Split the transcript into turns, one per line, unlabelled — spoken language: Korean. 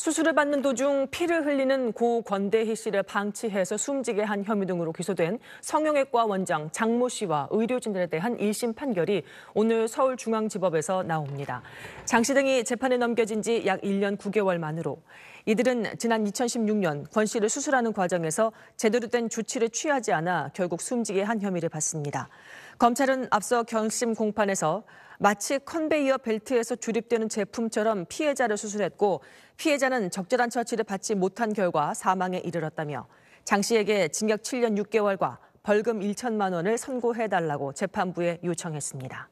수술을 받는 도중 피를 흘리는 고 권대희 씨를 방치해서 숨지게 한 혐의 등으로 기소된 성형외과 원장 장모 씨와 의료진들에 대한 1심 판결이 오늘 서울중앙지법에서 나옵니다. 장 씨 등이 재판에 넘겨진 지 약 1년 9개월 만으로 이들은 지난 2016년 권 씨를 수술하는 과정에서 제대로 된 조치를 취하지 않아 결국 숨지게 한 혐의를 받습니다. 검찰은 앞서 경심 공판에서 마치 컨베이어 벨트에서 조립되는 제품처럼 피해자를 수술했고 피해자는 적절한 처치를 받지 못한 결과 사망에 이르렀다며 장 씨에게 징역 7년 6개월과 벌금 1천만 원을 선고해달라고 재판부에 요청했습니다.